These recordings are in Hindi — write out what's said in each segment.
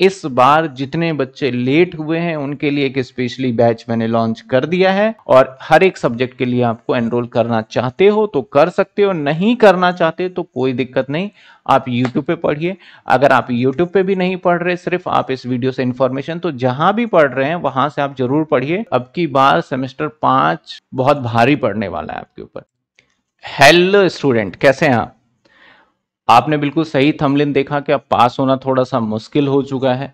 इस बार जितने बच्चे लेट हुए हैं उनके लिए एक स्पेशली बैच मैंने लॉन्च कर दिया है और हर एक सब्जेक्ट के लिए आपको एनरोल करना चाहते हो तो कर सकते हो नहीं करना चाहते तो कोई दिक्कत नहीं आप YouTube पे पढ़िए अगर आप YouTube पे भी नहीं पढ़ रहे सिर्फ आप इस वीडियो से इन्फॉर्मेशन तो जहां भी पढ़ रहे हैं वहां से आप जरूर पढ़िए अब की बार सेमेस्टर पांच बहुत भारी पढ़ने वाला है आपके ऊपर हेलो स्टूडेंट कैसे हैं आप आपने बिल्कुल सही थमलिन देखा कि अब पास होना थोड़ा सा मुश्किल हो चुका है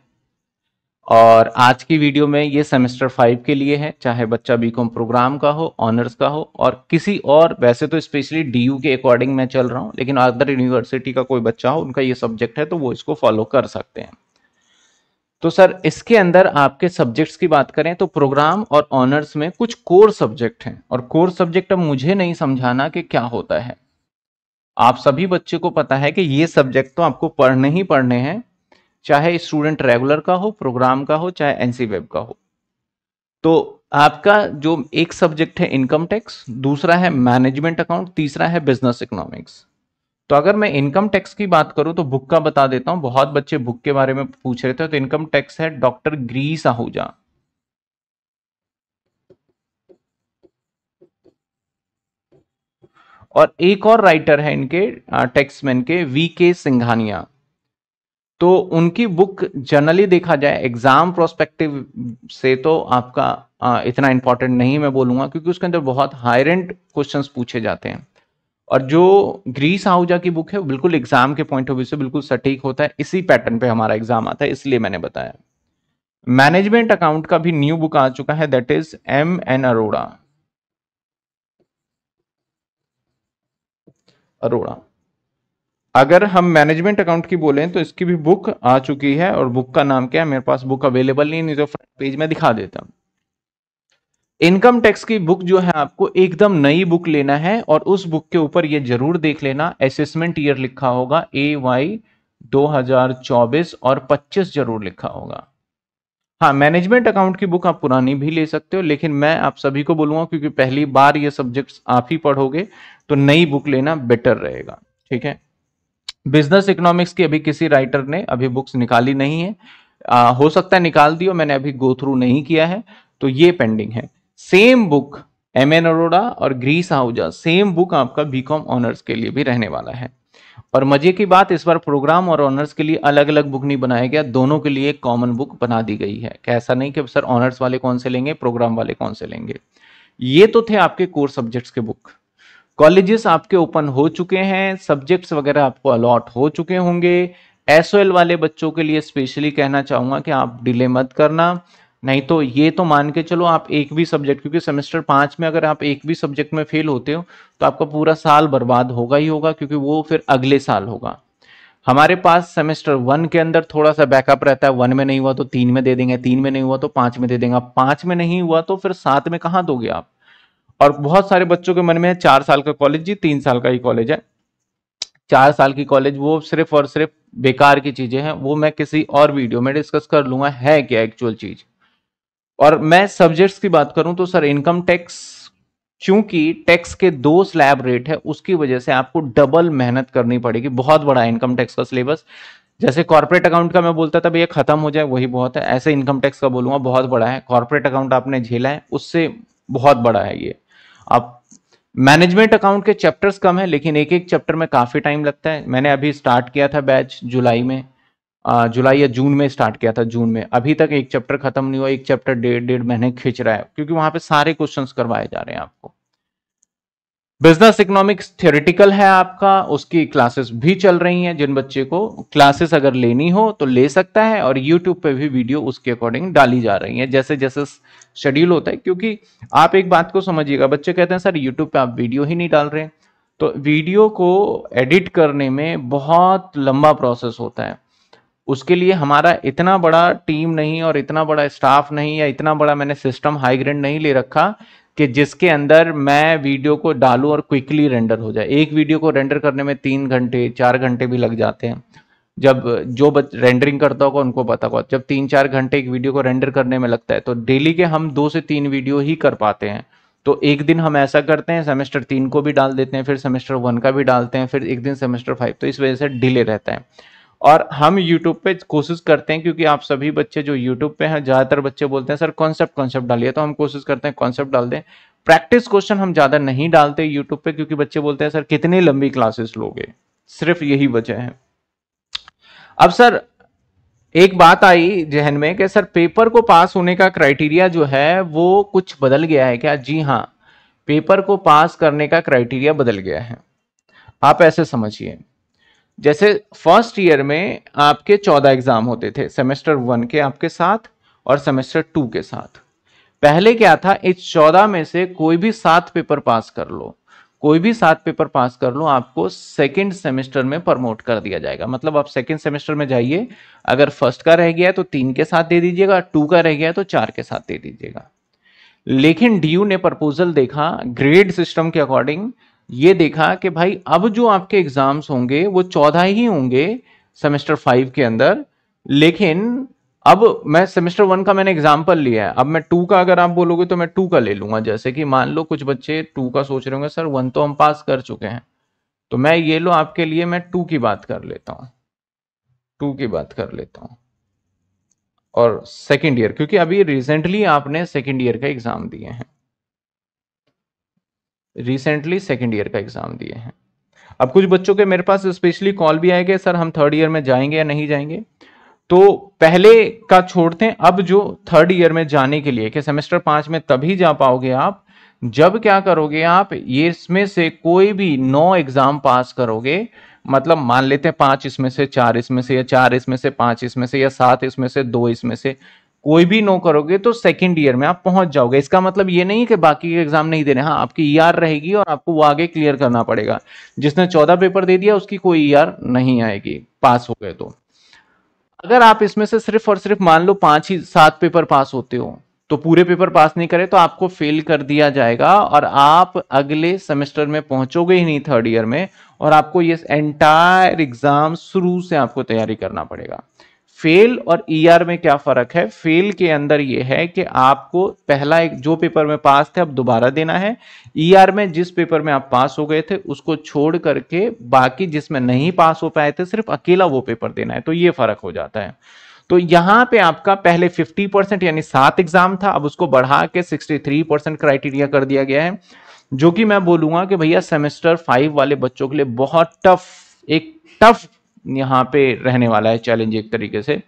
और आज की वीडियो में ये सेमेस्टर फाइव के लिए है चाहे बच्चा बीकॉम प्रोग्राम का हो ऑनर्स का हो और किसी और वैसे तो स्पेशली डीयू के अकॉर्डिंग मैं चल रहा हूँ लेकिन अदर यूनिवर्सिटी का कोई बच्चा हो उनका ये सब्जेक्ट है तो वो इसको फॉलो कर सकते हैं तो सर इसके अंदर आपके सब्जेक्ट्स की बात करें तो प्रोग्राम और ऑनर्स में कुछ कोर सब्जेक्ट हैं और कोर सब्जेक्ट अब मुझे नहीं समझाना कि क्या होता है आप सभी बच्चे को पता है कि ये सब्जेक्ट तो आपको पढ़ने ही पढ़ने हैं चाहे स्टूडेंट रेगुलर का हो प्रोग्राम का हो चाहे एनसी वेब का हो तो आपका जो एक सब्जेक्ट है इनकम टैक्स दूसरा है मैनेजमेंट अकाउंट तीसरा है बिजनेस इकोनॉमिक्स तो अगर मैं इनकम टैक्स की बात करूं तो बुक का बता देता हूं बहुत बच्चे बुक के बारे में पूछ रहे थे तो इनकम टैक्स है डॉक्टर ग्री आहूजा और एक और राइटर है इनके टेक्समैन के वी के सिंघानिया तो उनकी बुक जनरली देखा जाए एग्जाम प्रोस्पेक्टिव से तो आपका इतना इंपॉर्टेंट नहीं मैं बोलूंगा क्योंकि उसके अंदर बहुत हाई रेंट क्वेश्चन पूछे जाते हैं और जो ग्रीस आहूजा की बुक है बिल्कुल एग्जाम के पॉइंट ऑफ व्यू से बिल्कुल सटीक होता है इसी पैटर्न पे हमारा एग्जाम आता है इसलिए मैंने बताया मैनेजमेंट अकाउंट का भी न्यू बुक आ चुका है that is M N Arora Arora अगर हम मैनेजमेंट अकाउंट की बोलें तो इसकी भी बुक आ चुकी है और बुक का नाम क्या है मेरे पास बुक अवेलेबल नहीं नहीं तो फ्रंट पेज में दिखा देता हूं इनकम टैक्स की बुक जो है आपको एकदम नई बुक लेना है और उस बुक के ऊपर ये जरूर देख लेना असेसमेंट ईयर लिखा होगा ए वाई 2024 और 25 जरूर लिखा होगा हाँ मैनेजमेंट अकाउंट की बुक आप पुरानी भी ले सकते हो लेकिन मैं आप सभी को बोलूंगा क्योंकि पहली बार ये सब्जेक्ट्स आप ही पढ़ोगे तो नई बुक लेना बेटर रहेगा ठीक है बिजनेस इकोनॉमिक्स की अभी किसी राइटर ने अभी बुक्स निकाली नहीं है आ, हो सकता है निकाल दियो मैंने अभी गो थ्रू नहीं किया है तो ये पेंडिंग है same book M N Arora और ग्रीस आहूजा सेम बुक आपका बीकॉम ऑनर्स के लिए भी रहने वाला है और मजे की बात इस बार प्रोग्राम और ऑनर्स के लिए अलग अलग बुक नहीं बनाया गया दोनों के लिए कॉमन बुक बना दी गई है ऐसा नहीं कि सर ऑनर्स वाले कौन से लेंगे प्रोग्राम वाले कौन से लेंगे ये तो थे आपके कोर सब्जेक्ट्स के बुक कॉलेजेस आपके ओपन हो चुके हैं सब्जेक्ट्स वगैरह आपको अलॉट हो चुके होंगे एसओएल वाले बच्चों के लिए स्पेशली कहना चाहूंगा कि आप डिले मत करना नहीं तो ये तो मान के चलो आप एक भी सब्जेक्ट क्योंकि सेमेस्टर पाँच में अगर आप एक भी सब्जेक्ट में फेल होते हो तो आपका पूरा साल बर्बाद होगा ही होगा क्योंकि वो फिर अगले साल होगा हमारे पास सेमेस्टर वन के अंदर थोड़ा सा बैकअप रहता है वन में नहीं हुआ तो तीन में दे देंगे तीन में नहीं हुआ तो पाँच में दे देंगे आप पाँच में नहीं हुआ तो फिर सात में कहाँ दोगे आप और बहुत सारे बच्चों के मन में है चार साल का कॉलेज जी तीन साल का ही कॉलेज है चार साल की कॉलेज वो सिर्फ और सिर्फ बेकार की चीज़ें हैं वो मैं किसी और वीडियो में डिस्कस कर लूँगा है क्या एक्चुअल चीज़ और मैं सब्जेक्ट्स की बात करूं तो सर इनकम टैक्स क्योंकि टैक्स के दो स्लैब रेट है उसकी वजह से आपको डबल मेहनत करनी पड़ेगी बहुत बड़ा इनकम टैक्स का सिलेबस जैसे कॉर्पोरेट अकाउंट का मैं बोलता था भैया खत्म हो जाए वही बहुत है ऐसे इनकम टैक्स का बोलूंगा बहुत बड़ा है कॉर्पोरेट अकाउंट आपने झेला है उससे बहुत बड़ा है ये आप मैनेजमेंट अकाउंट के चैप्टर्स कम है लेकिन एक एक चैप्टर में काफी टाइम लगता है मैंने अभी स्टार्ट किया था बैच जुलाई में जुलाई या जून में स्टार्ट किया था जून में अभी तक एक चैप्टर खत्म नहीं हुआ एक चैप्टर डेढ़ डेढ़ महीने खींच रहा है क्योंकि वहां पे सारे क्वेश्चंस करवाए जा रहे हैं आपको बिजनेस इकोनॉमिक्स थियोरिटिकल है आपका उसकी क्लासेस भी चल रही हैं जिन बच्चे को क्लासेस अगर लेनी हो तो ले सकता है और यूट्यूब पे भी वीडियो उसके अकॉर्डिंग डाली जा रही है जैसे जैसे शेड्यूल होता है क्योंकि आप एक बात को समझिएगा बच्चे कहते हैं सर यूट्यूब पे आप वीडियो ही नहीं डाल रहे तो वीडियो को एडिट करने में बहुत लंबा प्रोसेस होता है उसके लिए हमारा इतना बड़ा टीम नहीं और इतना बड़ा स्टाफ नहीं या इतना बड़ा मैंने सिस्टम हाई ग्रेड नहीं ले रखा कि जिसके अंदर मैं वीडियो को डालूं और क्विकली रेंडर हो जाए एक वीडियो को रेंडर करने में तीन घंटे चार घंटे भी लग जाते हैं जब जो रेंडरिंग करता होगा उनको पता होगा जब तीन चार घंटे एक वीडियो को रेंडर करने में लगता है तो डेली के हम दो से तीन वीडियो ही कर पाते हैं तो एक दिन हम ऐसा करते हैं सेमेस्टर तीन को भी डाल देते हैं फिर सेमेस्टर वन का भी डालते हैं फिर एक दिन सेमेस्टर फाइव तो इस वजह से डिले रहता है और हम यूट्यूब पे कोशिश करते हैं क्योंकि आप सभी बच्चे जो यूट्यूब पे हैं ज़्यादातर बच्चे बोलते हैं सर कॉन्सेप्ट कॉन्सेप्ट डालिए तो हम कोशिश करते हैं कॉन्सेप्ट डाल दें प्रैक्टिस क्वेश्चन हम ज़्यादा नहीं डालते यूट्यूब पे क्योंकि बच्चे बोलते हैं सर कितनी लंबी क्लासेस लोगे सिर्फ यही वजह है अब सर एक बात आई जहन में कि सर पेपर को पास होने का क्राइटेरिया जो है वो कुछ बदल गया है क्या जी हाँ पेपर को पास करने का क्राइटेरिया बदल गया है आप ऐसे समझिए जैसे फर्स्ट ईयर में आपके चौदह एग्ज़ाम होते थे सेमेस्टर वन के आपके साथ और सेमेस्टर टू के साथ पहले क्या था इस चौदह में से कोई भी सात पेपर पास कर लो कोई भी सात पेपर पास कर लो आपको सेकंड सेमेस्टर में प्रमोट कर दिया जाएगा मतलब आप सेकंड सेमेस्टर में जाइए अगर फर्स्ट का रह गया है तो तीन के साथ दे दीजिएगा टू का रह गया है तो चार के साथ दे दीजिएगा लेकिन डीयू ने प्रपोजल देखा ग्रेड सिस्टम के अकॉर्डिंग ये देखा कि भाई अब जो आपके एग्ज़ाम्स होंगे वो चौदह ही होंगे सेमेस्टर फाइव के अंदर लेकिन अब मैं सेमेस्टर वन का मैंने एग्जाम्पल लिया है अब मैं टू का अगर आप बोलोगे तो मैं टू का ले लूंगा जैसे कि मान लो कुछ बच्चे टू का सोच रहे होंगे सर वन तो हम पास कर चुके हैं तो मैं ये लो आपके लिए मैं टू की बात कर लेता हूँ टू की बात कर लेता हूँ और सेकेंड ईयर क्योंकि अभी रिसेंटली आपने सेकेंड ईयर का एग्जाम दिए हैं रिसेंटली सेकेंड ईयर का एग्ज़ाम दिए हैं अब कुछ बच्चों के मेरे पास स्पेशली कॉल भी आएंगे सर हम थर्ड ईयर में जाएंगे या नहीं जाएंगे तो पहले का छोड़ते हैं अब जो थर्ड ईयर में जाने के लिए कि सेमेस्टर पांच में तभी जा पाओगे आप जब क्या करोगे आप ये इसमें से कोई भी नौ एग्ज़ाम पास करोगे मतलब मान लेते हैं पांच इसमें से चार इसमें से या चार इसमें से पांच इसमें से या सात इसमें से दो इसमें से कोई भी नो करोगे तो सेकेंड ईयर में आप पहुंच जाओगे इसका मतलब ये नहीं कि बाकी के एग्जाम नहीं देने हाँ आपकी ई e रहेगी और आपको वो आगे क्लियर करना पड़ेगा जिसने चौदह पेपर दे दिया उसकी कोई ई e नहीं आएगी पास हो गए तो अगर आप इसमें से सिर्फ और सिर्फ मान लो पांच ही सात पेपर पास होते हो तो पूरे पेपर पास नहीं करे तो आपको फेल कर दिया जाएगा और आप अगले सेमेस्टर में पहुंचोगे ही नहीं थर्ड ईयर में और आपको ये एंटायर एग्जाम शुरू से आपको तैयारी करना पड़ेगा फेल और ईआर e में क्या फर्क है फेल के अंदर यह है कि आपको पहला एक जो पेपर में पास थे अब दोबारा देना है ईआर e में जिस पेपर में आप पास हो गए थे उसको छोड़ करके बाकी जिसमें नहीं पास हो पाए थे सिर्फ अकेला वो पेपर देना है तो ये फर्क हो जाता है तो यहां पे आपका पहले 50 परसेंट यानी सात एग्जाम था अब उसको बढ़ा के 63 परसेंट क्राइटेरिया कर दिया गया है जो कि मैं बोलूंगा कि भैया सेमेस्टर फाइव वाले बच्चों के लिए बहुत टफ एक टफ यहाँ पे रहने वाला है चैलेंज एक तरीके से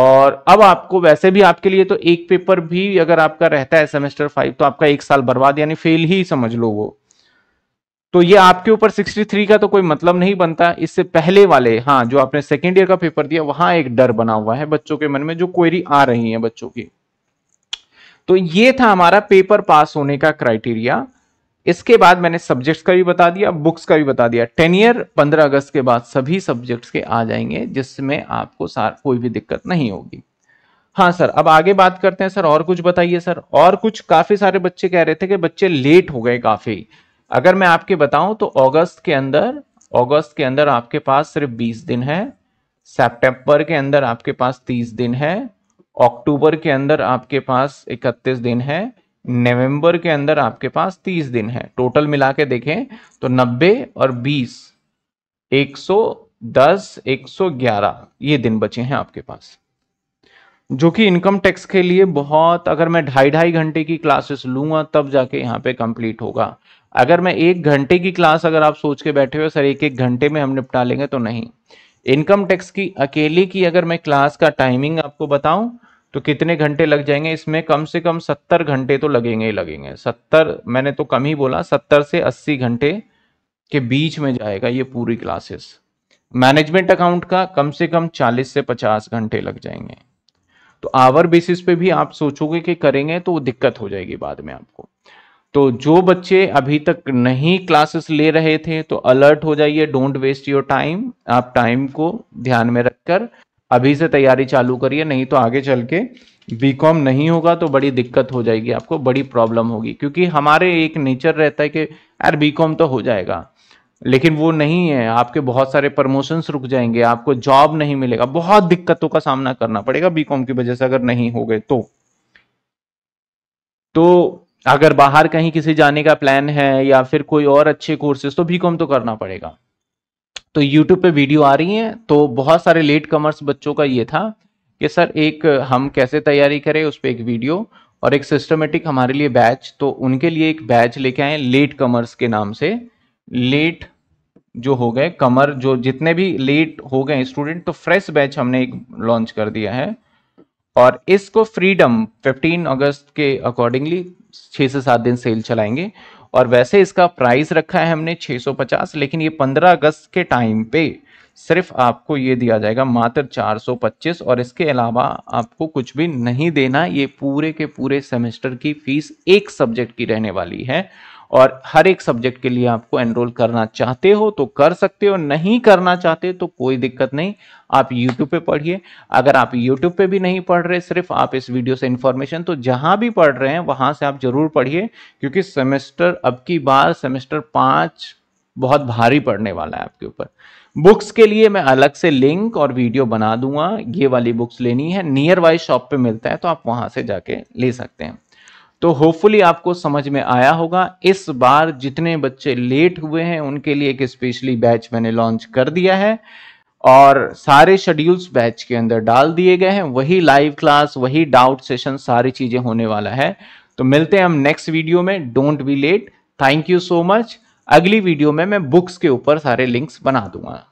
और अब आपको वैसे भी आपके लिए तो एक पेपर भी अगर आपका रहता है सेमेस्टर फाइव तो आपका एक साल बर्बाद यानी फेल ही समझ लो वो तो ये आपके ऊपर 63 का तो कोई मतलब नहीं बनता इससे पहले वाले हाँ जो आपने सेकेंड ईयर का पेपर दिया वहां एक डर बना हुआ है बच्चों के मन में जो क्वेरी आ रही है बच्चों की तो ये था हमारा पेपर पास होने का क्राइटेरिया इसके बाद मैंने सब्जेक्ट्स का भी बता दिया बुक्स का भी बता दिया टेन ईयर पंद्रह अगस्त के बाद सभी सब्जेक्ट्स के आ जाएंगे जिसमें आपको सार कोई भी दिक्कत नहीं होगी हाँ सर अब आगे बात करते हैं सर और कुछ बताइए सर और कुछ काफ़ी सारे बच्चे कह रहे थे कि बच्चे लेट हो गए काफ़ी अगर मैं आपके बताऊं तो अगस्त के अंदर अगस्त के अंदर आपके पास सिर्फ बीस दिन है सेप्टेम्बर के अंदर आपके पास तीस दिन है अक्टूबर के अंदर आपके पास इकतीस दिन है नवंबर के अंदर आपके पास 30 दिन है टोटल मिला के देखें तो 90 और 20 110 111 ये दिन बचे हैं आपके पास जो कि इनकम टैक्स के लिए बहुत अगर मैं ढाई ढाई घंटे की क्लासेस लूंगा तब जाके यहाँ पे कंप्लीट होगा अगर मैं एक घंटे की क्लास अगर आप सोच के बैठे हो सर एक एक घंटे में हम निपटा लेंगे तो नहीं इनकम टैक्स की अकेले की अगर मैं क्लास का टाइमिंग आपको बताऊं तो कितने घंटे लग जाएंगे इसमें कम से कम सत्तर घंटे तो लगेंगे ही लगेंगे सत्तर मैंने तो कम ही बोला सत्तर से अस्सी घंटे के बीच में जाएगा ये पूरी क्लासेस मैनेजमेंट अकाउंट का कम से कम चालीस से पचास घंटे लग जाएंगे तो आवर बेसिस पे भी आप सोचोगे कि करेंगे तो दिक्कत हो जाएगी बाद में आपको तो जो बच्चे अभी तक नहीं क्लासेस ले रहे थे तो अलर्ट हो जाइए डोंट वेस्ट योर टाइम आप टाइम को ध्यान में रखकर अभी से तैयारी चालू करिए नहीं तो आगे चल के बी नहीं होगा तो बड़ी दिक्कत हो जाएगी आपको बड़ी प्रॉब्लम होगी क्योंकि हमारे एक नेचर रहता है कि यार बी कॉम तो हो जाएगा लेकिन वो नहीं है आपके बहुत सारे प्रमोशंस रुक जाएंगे आपको जॉब नहीं मिलेगा बहुत दिक्कतों का सामना करना पड़ेगा बी कॉम की वजह से अगर नहीं हो गए तो तो अगर बाहर कहीं किसी जाने का प्लान है या फिर कोई और अच्छे कोर्सेस तो बी कॉम तो करना पड़ेगा तो यूट्यूब पे वीडियो आ रही हैं तो बहुत सारे लेट कमर्स बच्चों का ये था कि सर एक हम कैसे तैयारी करें उस पर एक वीडियो और एक सिस्टमेटिक हमारे लिए बैच तो उनके लिए एक बैच लेके आए लेट कमर्स के नाम से लेट जो हो गए कमर जो जितने भी लेट हो गए स्टूडेंट तो फ्रेश बैच हमने एक लॉन्च कर दिया है और इसको फ्रीडम 15 अगस्त के अकॉर्डिंगली छः से सात दिन सेल चलाएंगे और वैसे इसका प्राइस रखा है हमने 650 लेकिन ये 15 अगस्त के टाइम पे सिर्फ आपको ये दिया जाएगा मात्र 425 और इसके अलावा आपको कुछ भी नहीं देना ये पूरे के पूरे सेमेस्टर की फीस एक सब्जेक्ट की रहने वाली है और हर एक सब्जेक्ट के लिए आपको एनरोल करना चाहते हो तो कर सकते हो नहीं करना चाहते तो कोई दिक्कत नहीं आप यूट्यूब पे पढ़िए अगर आप यूट्यूब पे भी नहीं पढ़ रहे सिर्फ आप इस वीडियो से इन्फॉर्मेशन तो जहाँ भी पढ़ रहे हैं वहां से आप ज़रूर पढ़िए क्योंकि सेमेस्टर अब की बार सेमेस्टर पाँच बहुत भारी पड़ने वाला है आपके ऊपर बुक्स के लिए मैं अलग से लिंक और वीडियो बना दूंगा ये वाली बुक्स लेनी है नियर बाई शॉप पे मिलता है तो आप वहां से जाके ले सकते हैं तो होपफुली आपको समझ में आया होगा इस बार जितने बच्चे लेट हुए हैं उनके लिए एक स्पेशली बैच मैंने लॉन्च कर दिया है और सारे शेड्यूल्स बैच के अंदर डाल दिए गए हैं वही लाइव क्लास वही डाउट सेशन सारी चीज़ें होने वाला है तो मिलते हैं हम नेक्स्ट वीडियो में don't be late thank you so much अगली वीडियो में मैं बुक्स के ऊपर सारे लिंक्स बना दूंगा